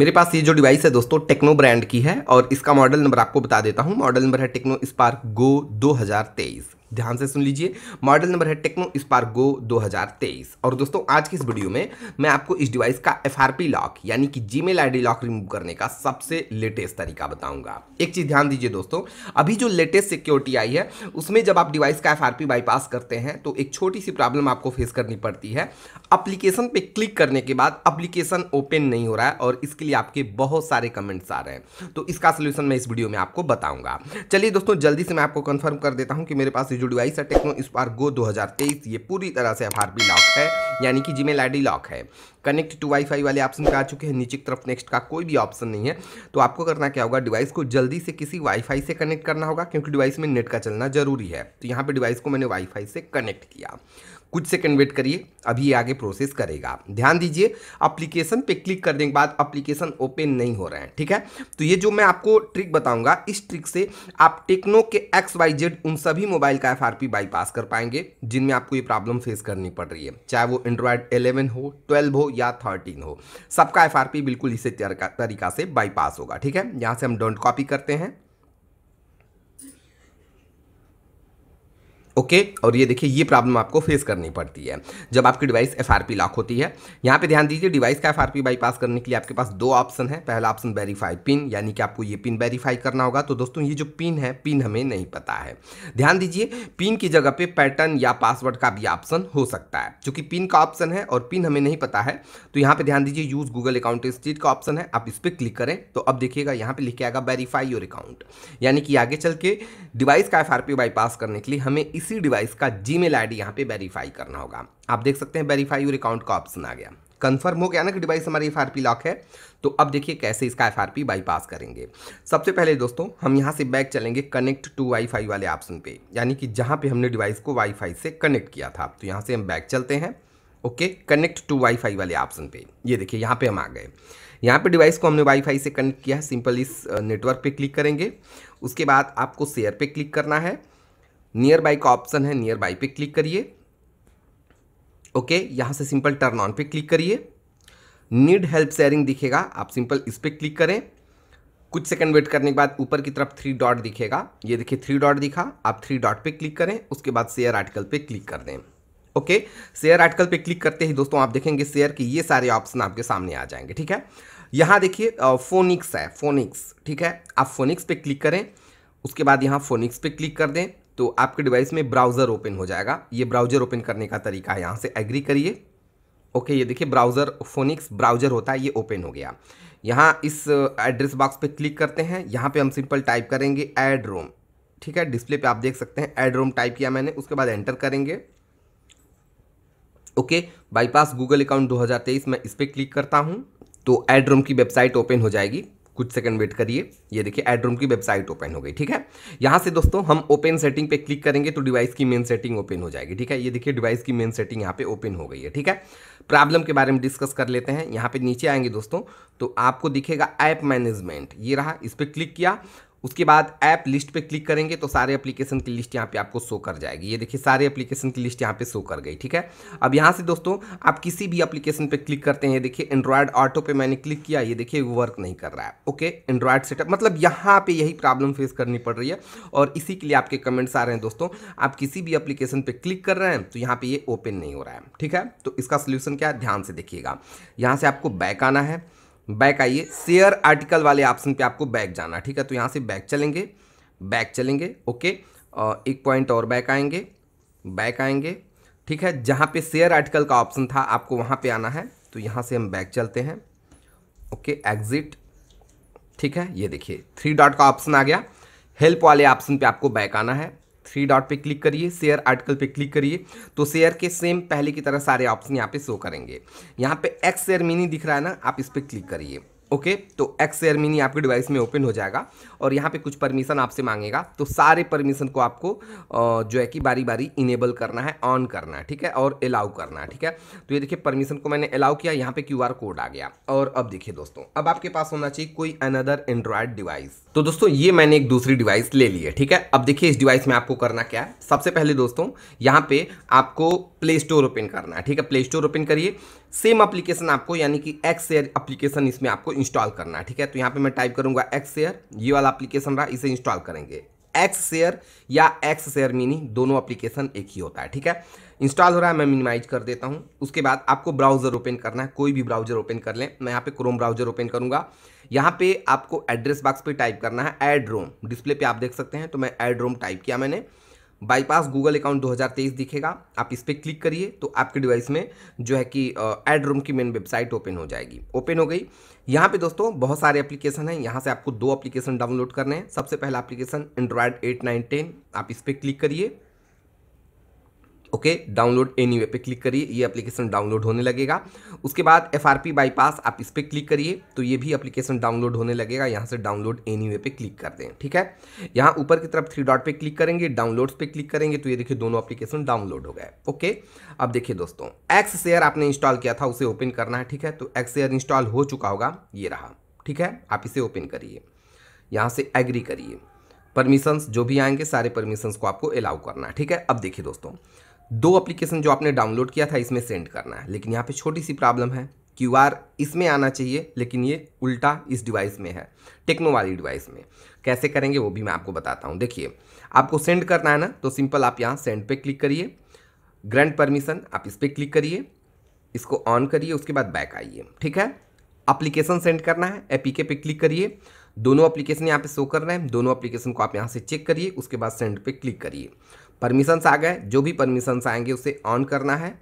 मेरे पास ये जो डिवाइस है दोस्तों टेक्नो ब्रांड की है और इसका मॉडल नंबर आपको बता देता हूँ मॉडल नंबर है टेक्नो स्पार्क गो 2023 ध्यान से सुन लीजिए मॉडल नंबर है टेक्नो स्पार्क गो 2023 और दोस्तों आज की इस वीडियो में मैं आपको इस डिवाइस का एफ लॉक यानी कि जी मेल लॉक रिमूव करने का सबसे लेटेस्ट तरीका बताऊंगा एक चीज़ ध्यान दीजिए दोस्तों अभी जो लेटेस्ट सिक्योरिटी आई है उसमें जब आप डिवाइस का एफ बाईपास करते हैं तो एक छोटी सी प्रॉब्लम आपको फेस करनी पड़ती है अप्लीकेशन पर क्लिक करने के बाद अप्लीकेशन ओपन नहीं हो रहा है और इसके लिए आपके बहुत सारे कमेंट्स आ रहे हैं तो इसका सोल्यूशन मैं इस वीडियो में आपको बताऊंगा चलिए दोस्तों जल्दी से मैं आपको कन्फर्म कर देता हूँ कि मेरे पास डिवाइस है टेक्नो स्पार्क गो 2023 ये पूरी तरह से एफ लॉक है यानी कि जीमेल आईडी लॉक है कनेक्ट टू वाईफाई वाले ऑप्शन पर आ चुके हैं नीचे की तरफ नेक्स्ट का कोई भी ऑप्शन नहीं है तो आपको करना क्या होगा डिवाइस को जल्दी से किसी वाईफाई से कनेक्ट करना होगा क्योंकि डिवाइस में नेट का चलना जरूरी है तो यहाँ पर डिवाइस को मैंने वाईफाई से कनेक्ट किया कुछ सेकंड वेट करिए अभी ये आगे प्रोसेस करेगा ध्यान दीजिए अप्लीकेशन पे क्लिक करने के बाद अप्लीकेशन ओपन नहीं हो रहे हैं ठीक है तो ये जो मैं आपको ट्रिक बताऊंगा इस ट्रिक से आप टेक्नो के एक्स वाई जेड उन सभी मोबाइल का एफ बाईपास कर पाएंगे जिनमें आपको ये प्रॉब्लम फेस करनी पड़ रही है चाहे वो एंड्रॉयड एलेवन हो ट्वेल्व हो या थर्टीन हो सबका एफ बिल्कुल इसी तरीका से बाईपास होगा ठीक है यहाँ से हम डोंट कॉपी करते हैं ओके okay, और ये देखिए ये प्रॉब्लम आपको फेस करनी पड़ती है जब आपकी device F R P lock होती है यहाँ पे ध्यान दीजिए डिवाइस का एफ आर पी बाईपास करने के लिए आपके पास दो ऑप्शन है पहला ऑप्शन वेरीफाई पिन यानी कि आपको ये पिन वेरीफाई करना होगा तो दोस्तों ये जो पिन है पिन हमें नहीं पता है ध्यान दीजिए पिन की जगह पर पैटर्न या पासवर्ड का भी ऑप्शन हो सकता है चूंकि पिन का ऑप्शन है और पिन हमें नहीं पता है तो यहाँ पर ध्यान दीजिए यूज़ गूगल अकाउंट स्टेट का ऑप्शन है आप इस पर क्लिक करें तो अब देखिएगा यहाँ पर लिखे आएगा वेरीफाई योर अकाउंट यानी कि आगे चल के डिवाइस का एफ आर पी बाईपास करने के लिए हमें इसी डिवाइस का जी आई डी यहाँ पे वेरीफाई करना होगा आप देख सकते हैं वेरीफाई योर अकाउंट का ऑप्शन आ गया कंफर्म हो गया ना कि डिवाइस हमारी एफ लॉक है तो अब देखिए कैसे इसका एफ बाईपास करेंगे सबसे पहले दोस्तों हम यहाँ से बैक चलेंगे कनेक्ट टू वाईफाई वाले ऑप्शन पे यानी कि जहाँ पे हमने डिवाइस को वाईफाई से कनेक्ट किया था तो यहाँ से हम बैक चलते हैं ओके कनेक्ट टू वाईफाई वाले ऑप्शन पे ये देखिए यहाँ पे हम आ गए यहाँ पे डिवाइस को हमने वाईफाई से कनेक्ट किया है सिंपल इस नेटवर्क पे क्लिक करेंगे उसके बाद आपको शेयर पे क्लिक करना है नियर बाई का ऑप्शन है नियर बाई पे क्लिक करिए ओके यहाँ से सिंपल टर्न ऑन पे क्लिक करिए नीड हेल्प शेयरिंग दिखेगा आप सिंपल इस पर क्लिक करें कुछ सेकंड वेट करने के बाद ऊपर की तरफ थ्री डॉट दिखेगा ये देखिए थ्री डॉट दिखा आप थ्री डॉट पे क्लिक करें उसके बाद शेयर आर्टिकल पे क्लिक कर दें ओके शेयर आर्टिकल पे क्लिक करते ही दोस्तों आप देखेंगे शेयर के ये सारे ऑप्शन आपके सामने आ जाएंगे ठीक है यहाँ देखिए फोनिक्स है फोनिक्स ठीक है आप फोनिक्स पे क्लिक करें उसके बाद यहाँ फोनिक्स पे क्लिक कर दें तो आपके डिवाइस में ब्राउज़र ओपन हो जाएगा ये ब्राउज़र ओपन करने का तरीका है यहाँ से एग्री करिए ओके ये देखिए ब्राउज़र फोनिक्स ब्राउज़र होता है ये ओपन हो गया यहाँ इस एड्रेस बॉक्स पे क्लिक करते हैं यहाँ पे हम सिंपल टाइप करेंगे एड रोम ठीक है डिस्प्ले पे आप देख सकते हैं एड रोम टाइप किया मैंने उसके बाद एंटर करेंगे ओके बाईपास गूगल अकाउंट 2023 मैं इस पर क्लिक करता हूँ तो एड रोम की वेबसाइट ओपन हो जाएगी कुछ सेकंड वेट करिए ये देखिए एड्रोम की वेबसाइट ओपन हो गई ठीक है यहाँ से दोस्तों हम ओपन सेटिंग पे क्लिक करेंगे तो डिवाइस की मेन सेटिंग ओपन हो जाएगी ठीक है ये देखिए डिवाइस की मेन सेटिंग यहाँ पे ओपन हो गई है ठीक है प्रॉब्लम के बारे में डिस्कस कर लेते हैं यहाँ पे नीचे आएंगे दोस्तों तो आपको दिखेगा ऐप मैनेजमेंट ये रहा इस पर क्लिक किया उसके बाद ऐप लिस्ट पे क्लिक करेंगे तो सारे एप्लीकेशन की लिस्ट यहाँ पे आपको शो कर जाएगी ये देखिए सारे एप्लीकेशन की लिस्ट यहाँ पे शो कर गई ठीक है अब यहाँ से दोस्तों आप किसी भी एप्लीकेशन पे क्लिक करते हैं देखिए एंड्रॉयड ऑटो पे मैंने क्लिक किया ये देखिए वर्क नहीं कर रहा है ओके एंड्रॉयड सेटअप मतलब यहाँ पर यही प्रॉब्लम फेस करनी पड़ रही है और इसी के लिए आपके कमेंट्स आ रहे हैं दोस्तों आप किसी भी एप्लीकेशन पर क्लिक कर रहे हैं तो यहाँ पर ये ओपन नहीं हो रहा है ठीक है तो इसका सोल्यूशन क्या है ध्यान से देखिएगा यहाँ से आपको बैक आना है बैक आइए शेयर आर्टिकल वाले ऑप्शन पे आपको बैक जाना ठीक है तो यहाँ से बैक चलेंगे बैक चलेंगे ओके और एक पॉइंट और बैक आएंगे बैक आएंगे ठीक है जहाँ पे शेयर आर्टिकल का ऑप्शन था आपको वहाँ पे आना है तो यहाँ से हम बैक चलते हैं ओके एग्जिट ठीक है ये देखिए थ्री डॉट का ऑप्शन आ गया हेल्प वाले ऑप्शन पर आपको बैक आना है थ्री डॉट पे क्लिक करिए शेयर आर्टिकल पे क्लिक करिए तो शेयर के सेम पहले की तरह सारे ऑप्शन यहाँ पे शो करेंगे यहाँ पे एक्स शेयर मिनी दिख रहा है ना आप इस पर क्लिक करिए ओके okay, तो एक्स शेयर मिनी आपके डिवाइस में ओपन हो जाएगा और यहाँ पे कुछ परमिशन आपसे मांगेगा तो सारे परमिशन को आपको जो है कि बारी बारी इनेबल करना है ऑन करना है ठीक है और अलाउ करना है ठीक है तो ये देखिए परमिशन को मैंने अलाउ किया यहाँ पे क्यूआर कोड आ गया और अब देखिए दोस्तों अब आपके पास होना चाहिए कोई अनदर एंड्रॉयड डिवाइस तो दोस्तों ये मैंने एक दूसरी डिवाइस ले ली है ठीक है अब देखिए इस डिवाइस में आपको करना क्या है सबसे पहले दोस्तों यहाँ पे आपको प्ले स्टोर ओपन करना है ठीक है प्ले स्टोर ओपन करिए सेम एप्लीकेशन आपको यानी कि एक्स एयर एप्लीकेशन इसमें आपको इंस्टॉल करना है ठीक है तो यहाँ पे मैं टाइप करूंगा एक्स एयर ये वाला एप्लीकेशन रहा इसे इंस्टॉल करेंगे एक्स शेयर या एक्स शेयर मिनी दोनों एप्लीकेशन एक ही होता है ठीक है इंस्टॉल हो रहा है मैं मिनिमाइज कर देता हूँ उसके बाद आपको ब्राउजर ओपन करना है कोई भी ब्राउजर ओपन कर लें मैं यहाँ पे क्रोम ब्राउजर ओपन करूंगा यहाँ पे आपको एड्रेस बॉक्स पे टाइप करना है एड रोम डिस्प्ले पे आप देख सकते हैं तो मैं एड रोम टाइप किया मैंने बाईपास गूगल अकाउंट 2023 दिखेगा आप इस पर क्लिक करिए तो आपके डिवाइस में जो है कि एड रोम की मेन वेबसाइट ओपन हो जाएगी ओपन हो गई यहाँ पे दोस्तों बहुत सारे एप्लीकेशन हैं यहाँ से आपको दो एप्लीकेशन डाउनलोड करने हैं सबसे पहला application Android eight nine ten आप इस पर क्लिक करिए ओके डाउनलोड एनी वे पर क्लिक करिए ये एप्लीकेशन डाउनलोड होने लगेगा उसके बाद एफ आर पी बाईपास आप इस पर क्लिक करिए तो ये भी एप्लीकेशन डाउनलोड होने लगेगा यहाँ से डाउनलोड एनी वे पर क्लिक कर दें ठीक है यहाँ ऊपर की तरफ थ्री डॉट पे क्लिक करेंगे डाउनलोड्स पे क्लिक करेंगे तो ये देखिए दोनों एप्लीकेशन डाउनलोड हो गए ओके अब देखिए दोस्तों एक्स शेयर आपने इंस्टॉल किया था उसे ओपन करना है ठीक है तो एक्स शेयर इंस्टॉल हो चुका होगा ये रहा ठीक है आप इसे ओपन करिए यहाँ से एग्री करिए परमिशंस जो भी आएंगे सारे परमिशंस को आपको अलाउ करना है ठीक है अब देखिए दोस्तों दो एप्लीकेशन जो आपने डाउनलोड किया था इसमें सेंड करना है लेकिन यहाँ पे छोटी सी प्रॉब्लम है क्यू इसमें आना चाहिए लेकिन ये उल्टा इस डिवाइस में है टेक्नो वाली डिवाइस में कैसे करेंगे वो भी मैं आपको बताता हूँ देखिए आपको सेंड करना है ना तो सिंपल आप यहाँ सेंड पे क्लिक करिए ग्रैंड परमिशन आप इस पर क्लिक करिए इसको ऑन करिए उसके बाद बैक आइए ठीक है अप्लीकेशन सेंड करना है एपीके पे क्लिक करिए दोनों अप्लीकेशन यहाँ पे शो कर रहे हैं दोनों अप्लीकेशन को आप यहाँ से चेक करिए उसके बाद सेंड पे क्लिक करिए परमिशंस आ गए जो भी परमिशंस आएंगे उसे ऑन करना है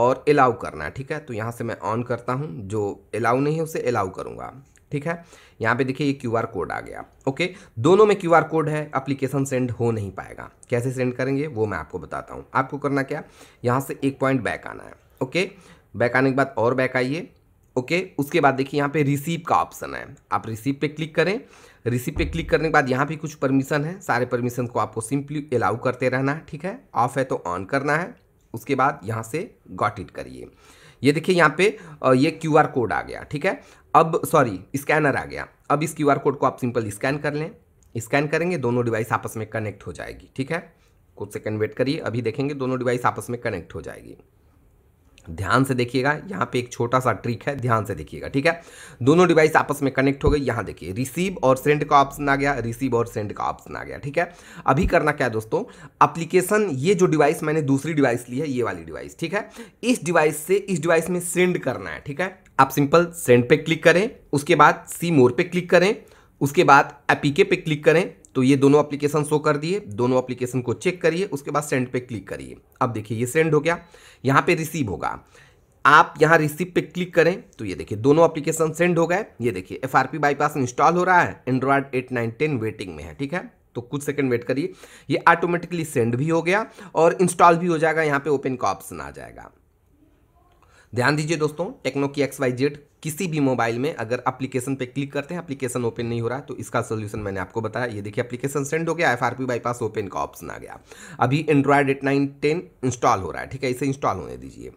और अलाउ करना है ठीक है तो यहाँ से मैं ऑन करता हूँ जो अलाउ नहीं है उसे अलाउ करूँगा ठीक है यहाँ पे देखिए ये क्यू आर कोड आ गया ओके दोनों में क्यू आर कोड है अप्लीकेशन सेंड हो नहीं पाएगा कैसे सेंड करेंगे वो मैं आपको बताता हूँ आपको करना क्या यहाँ से एक पॉइंट बैक आना है ओके बैक आने के बाद और बैक आइए ओके उसके बाद देखिए यहाँ पे रिसीव का ऑप्शन है आप रिसीव पे क्लिक करें रिसीप पे क्लिक करने के बाद यहाँ भी कुछ परमिशन है सारे परमिशन को आपको सिंपली अलाउ करते रहना है ठीक है ऑफ है तो ऑन करना है उसके बाद यहाँ से गॉट इट करिए ये देखिए यहाँ पे ये क्यू आर कोड आ गया ठीक है अब सॉरी स्कैनर आ गया अब इस क्यू आर कोड को आप सिंपल स्कैन कर लें स्कैन करेंगे दोनों डिवाइस आपस में कनेक्ट हो जाएगी ठीक है कुछ सेकंड वेट करिए अभी देखेंगे दोनों डिवाइस आपस में कनेक्ट हो जाएगी ध्यान से देखिएगा यहाँ पे एक छोटा सा ट्रिक है ध्यान से देखिएगा ठीक है दोनों डिवाइस आपस में कनेक्ट हो गए यहाँ देखिए रिसीव और सेंड का ऑप्शन आ गया रिसीव और सेंड का ऑप्शन आ गया ठीक है अभी करना क्या है दोस्तों अप्लीकेशन ये जो डिवाइस मैंने दूसरी डिवाइस ली है ये वाली डिवाइस ठीक है इस डिवाइस से इस डिवाइस में सेंड करना है ठीक है आप सिंपल सेंड पे क्लिक करें उसके बाद सी मोर पे क्लिक करें उसके बाद एपीके पे क्लिक करें तो ये दोनों एप्लीकेशन शो कर दिए दोनों एप्लीकेशन को चेक करिए उसके बाद सेंड पे क्लिक करिए अब देखिए ये सेंड हो गया यहाँ पे रिसीव होगा आप यहाँ रिसीव पे क्लिक करें तो ये देखिए दोनों एप्लीकेशन सेंड हो गए ये देखिए एफ आर बाईपास इंस्टॉल हो रहा है Android eight nine ten waiting में है ठीक है तो कुछ सेकंड वेट करिए ये ऑटोमेटिकली सेंड भी हो गया और इंस्टॉल भी हो जाएगा यहाँ पे ओपन का ऑप्शन आ जाएगा ध्यान दीजिए दोस्तों टेक्नो की एक्स वाई जेड किसी भी मोबाइल में अगर एप्लीकेशन पे क्लिक करते हैं एप्लीकेशन ओपन नहीं हो रहा तो इसका सोल्यूशन मैंने आपको बताया ये देखिए एप्लीकेशन सेंड हो गया एफ आर बाईपास ओपन का ऑप्शन आ गया अभी Android eight nine ten install हो रहा है ठीक है इसे इंस्टॉल होने दीजिए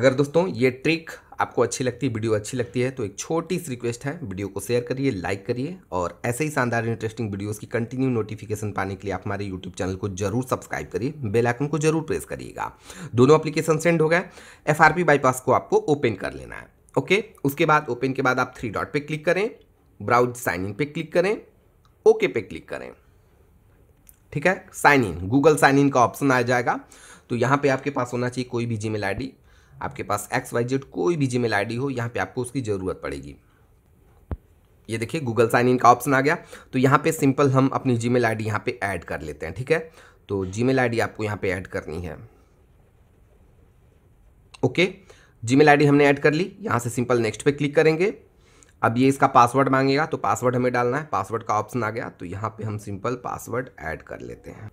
अगर दोस्तों ये ट्रिक आपको अच्छी लगती है वीडियो अच्छी लगती है तो एक छोटी सी रिक्वेस्ट है वीडियो को शेयर करिए लाइक करिए और ऐसे ही शानदार इंटरेस्टिंग वीडियोस की कंटिन्यू नोटिफिकेशन पाने के लिए आप हमारे यूट्यूब चैनल को जरूर सब्सक्राइब करिए बेल आइकन को जरूर प्रेस करिएगा दोनों अप्लीकेशन सेंड हो गए एफ बाईपास को आपको ओपन कर लेना है ओके उसके बाद ओपन के बाद आप थ्री डॉट पर क्लिक करें ब्राउज साइन इन पे क्लिक करें ओके पे क्लिक करें ठीक है sign in Google sign in का ऑप्शन आ जाएगा तो यहाँ पे आपके पास होना चाहिए कोई भी जीमेल आईडी आपके पास एक्स वाई जेड कोई भी जीमेल मेल हो यहाँ पर आपको उसकी ज़रूरत पड़ेगी ये देखिए गूगल साइन इन का ऑप्शन आ गया तो यहाँ पे सिंपल हम अपनी जीमेल डी यहाँ पर ऐड कर लेते हैं ठीक है तो जीमेल डी आपको यहाँ पे ऐड करनी है ओके जीमेल डी हमने ऐड कर ली यहाँ से सिंपल नेक्स्ट पे क्लिक करेंगे अब ये इसका पासवर्ड मांगेगा तो पासवर्ड हमें डालना है पासवर्ड का ऑप्शन आ गया तो यहाँ पे हम सिंपल पासवर्ड ऐड कर लेते हैं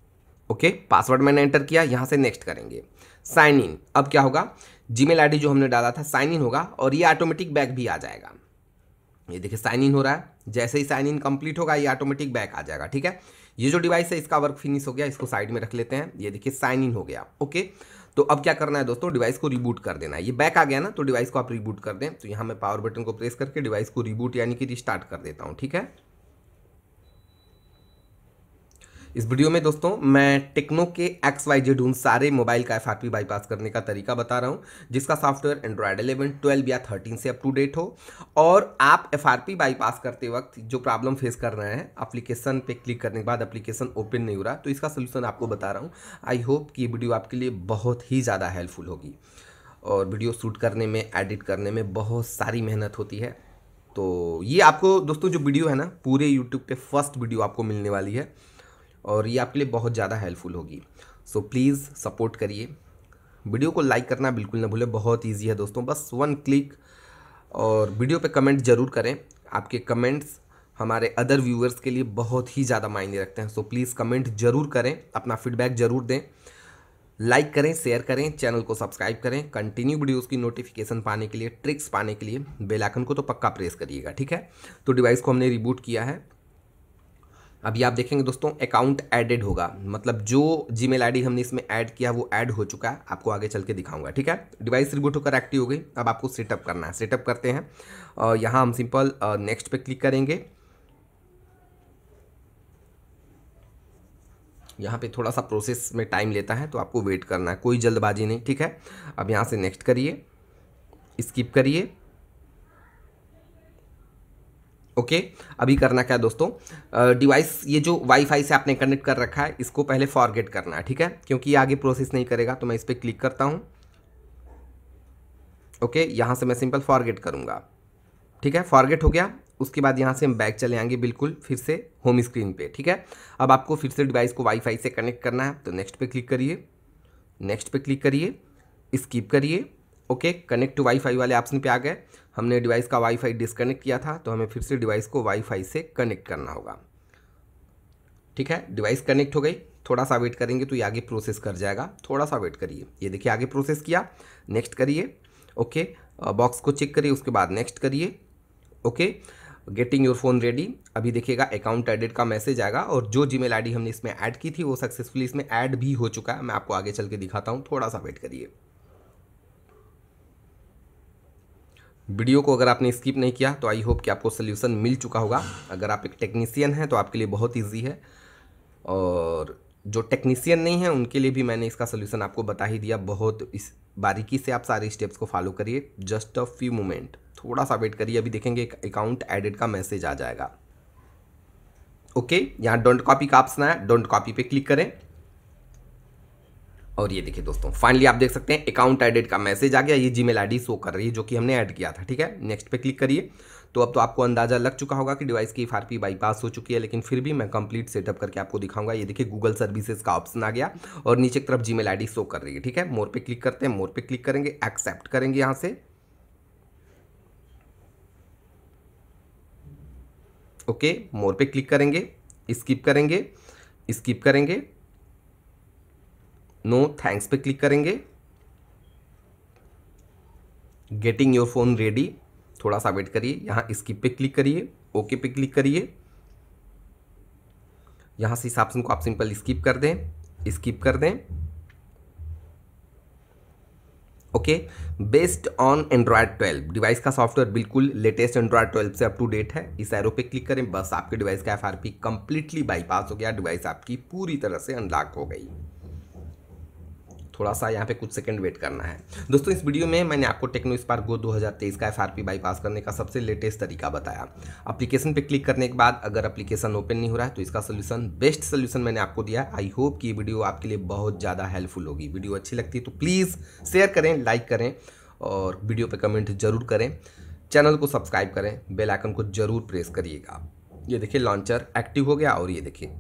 ओके पासवर्ड मैंने एंटर किया यहाँ से नेक्स्ट करेंगे साइन इन अब क्या होगा जीमेल आईडी जो हमने डाला था साइन इन होगा और ये ऑटोमेटिक बैक भी आ जाएगा ये देखिए साइन इन हो रहा है जैसे ही साइन इन कंप्लीट होगा ये ऑटोमेटिक बैक आ जाएगा ठीक है ये जो डिवाइस है इसका वर्क फिनिश हो गया इसको साइड में रख लेते हैं ये देखिए साइन इन हो गया ओके तो अब क्या करना है दोस्तों डिवाइस को रिबूट कर देना है ये बैक आ गया ना तो डिवाइस को आप रिबूट कर दें तो यहाँ मैं पावर बटन को प्रेस करके डिवाइस को रिबूट यानी कि रिस्टार्ट कर देता हूँ ठीक है इस वीडियो में दोस्तों मैं टेक्नो के एक्स वाई जेड उन सारे मोबाइल का एफ बाईपास करने का तरीका बता रहा हूँ जिसका सॉफ्टवेयर एंड्रॉयड 11, 12 या 13 से अप टू डेट हो और आप एफ बाईपास करते वक्त जो प्रॉब्लम फेस कर रहे हैं अप्लीकेशन पे क्लिक करने के बाद अप्लीकेशन ओपन नहीं हो रहा तो इसका सोल्यूशन आपको बता रहा हूँ आई होप कि ये वीडियो आपके लिए बहुत ही ज़्यादा हेल्पफुल होगी और वीडियो शूट करने में एडिट करने में बहुत सारी मेहनत होती है तो ये आपको दोस्तों जो वीडियो है ना पूरे यूट्यूब पे फर्स्ट वीडियो आपको मिलने वाली है और ये आपके लिए बहुत ज़्यादा हेल्पफुल होगी सो प्लीज़ सपोर्ट करिए वीडियो को लाइक करना बिल्कुल ना भूलें बहुत ईजी है दोस्तों बस वन क्लिक और वीडियो पे कमेंट ज़रूर करें आपके कमेंट्स हमारे अदर व्यूअर्स के लिए बहुत ही ज़्यादा मायने रखते हैं सो प्लीज़ कमेंट ज़रूर करें अपना फीडबैक ज़रूर दें लाइक करें शेयर करें चैनल को सब्सक्राइब करें कंटिन्यू वीडियोस की नोटिफिकेशन पाने के लिए ट्रिक्स पाने के लिए बेल आइकन को तो पक्का प्रेस करिएगा ठीक है तो डिवाइस को हमने रिबूट किया है अभी आप देखेंगे दोस्तों अकाउंट एडेड होगा मतलब जो जी मेल हमने इसमें ऐड किया वो ऐड हो चुका है आपको आगे चल के दिखाऊंगा ठीक है डिवाइस रिबूट होकर एक्टिव हो गई अब आपको सेटअप करना है सेटअप करते हैं यहाँ हम सिंपल नेक्स्ट पे क्लिक करेंगे यहाँ पे थोड़ा सा प्रोसेस में टाइम लेता है तो आपको वेट करना है कोई जल्दबाजी नहीं ठीक है अब यहाँ से नेक्स्ट करिए स्किप करिए ओके अभी करना क्या है दोस्तों डिवाइस ये जो वाईफाई से आपने कनेक्ट कर रखा है इसको पहले फॉरगेट करना है ठीक है क्योंकि ये आगे प्रोसेस नहीं करेगा तो मैं इस पर क्लिक करता हूँ ओके यहाँ से मैं सिंपल फॉरगेट करूँगा ठीक है फॉरगेट हो गया उसके बाद यहाँ से हम बैक चले आएंगे बिल्कुल फिर से होम स्क्रीन पे ठीक है अब आपको फिर से डिवाइस को वाईफाई से कनेक्ट करना है तो नेक्स्ट पे क्लिक करिए नेक्स्ट पे क्लिक करिए स्किप करिए ओके कनेक्ट टू वाईफाई वाले ऑप्शन पे आ गए हमने डिवाइस का वाईफाई डिसकनेक्ट किया था तो हमें फिर से डिवाइस को वाईफाई से कनेक्ट करना होगा ठीक है डिवाइस कनेक्ट हो गई थोड़ा सा वेट करेंगे तो ये आगे प्रोसेस कर जाएगा थोड़ा सा वेट करिए ये देखिए आगे प्रोसेस किया नेक्स्ट करिए ओके बॉक्स को चेक करिए उसके बाद नेक्स्ट करिए okay getting your phone ready अभी देखिएगा अकाउंट एडिट का मैसेज आएगा और जो जीमेल आईडी हमने इसमें ऐड की थी वो सक्सेसफुली इसमें ऐड भी हो चुका है मैं आपको आगे चल के दिखाता हूँ थोड़ा सा वेट करिए वीडियो को अगर आपने स्किप नहीं किया तो आई होप कि आपको सोल्यूशन मिल चुका होगा अगर आप एक टेक्नीसियन हैं तो आपके लिए बहुत ईजी है और जो टेक्नीसियन नहीं है उनके लिए भी मैंने इसका सोल्यूशन आपको बता ही दिया बहुत इस बारीकी से आप सारे स्टेप्स को फॉलो करिए जस्ट अ फ्यू मोमेंट थोड़ा सा वेट करिए अभी देखेंगे एक अकाउंट एडिट का मैसेज आ जाएगा ओके यहाँ डोंट कॉपी का ऑप्शन आया डोंट कॉपी पे क्लिक करें और ये देखिए दोस्तों फाइनली आप देख सकते हैं अकाउंट एडिट का मैसेज आ गया ये जी मेल शो कर रही है जो कि हमने ऐड किया था ठीक है नेक्स्ट पे क्लिक करिए तो अब तो आपको अंदाजा लग चुका होगा कि डिवाइस की एफ बाईपास हो चुकी है लेकिन फिर भी मैं कंप्लीट सेटअप करके आपको दिखाऊंगा ये देखिए गूगल सर्विसेज का ऑप्शन आ गया और नीचे की तरफ जी मेल शो कर रही है ठीक है मोर पे क्लिक करते हैं मोर पे क्लिक करेंगे एक्सेप्ट करेंगे यहाँ से ओके मोर पे क्लिक करेंगे स्किप करेंगे स्किप करेंगे नो थैंक्स पे क्लिक करेंगे गेटिंग योर फोन रेडी थोड़ा सा वेट करिए यहाँ स्किप पे क्लिक करिए ओके पे क्लिक करिए यहाँ से इस ऑप्शन को आप सिंपल स्किप कर दें स्किप कर दें okay based on Android 12 device का सॉफ्टवेयर बिल्कुल लेटेस्ट एंड्रॉयड 12 से अप टू डेट है इस एरो पे क्लिक करें बस आपके डिवाइस का एफआरपी कंप्लीटली बाईपास हो गया डिवाइस आपकी पूरी तरह से अनलॉक हो गई थोड़ा सा यहाँ पे कुछ सेकंड वेट करना है दोस्तों इस वीडियो में मैंने आपको टेक्नो स्पार्क गो 2023 का एफआरपी बाईपास करने का सबसे लेटेस्ट तरीका बताया अप्लीकेशन पे क्लिक करने के बाद अगर अप्लीकेशन ओपन नहीं हो रहा है तो इसका सोल्यूशन बेस्ट सोल्यूशन मैंने आपको दिया आई होप कि वीडियो आपके लिए बहुत ज़्यादा हेल्पफुल होगी वीडियो अच्छी लगती है तो प्लीज़ शेयर करें लाइक करें और वीडियो पर कमेंट जरूर करें चैनल को सब्सक्राइब करें बेल आइकन को जरूर प्रेस करिएगा ये देखिए लॉन्चर एक्टिव हो गया और ये देखिए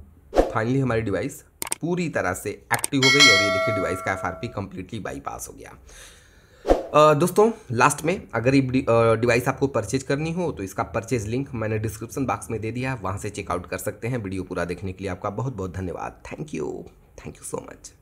फाइनली हमारी डिवाइस पूरी तरह से एक्टिव हो गई और ये देखिए डिवाइस का एफ आर कंप्लीटली बाईपास हो गया दोस्तों लास्ट में अगर ये डिवाइस आपको परचेज करनी हो तो इसका परचेज लिंक मैंने डिस्क्रिप्शन बॉक्स में दे दिया है वहाँ से चेकआउट कर सकते हैं वीडियो पूरा देखने के लिए आपका बहुत बहुत धन्यवाद thank you thank you so much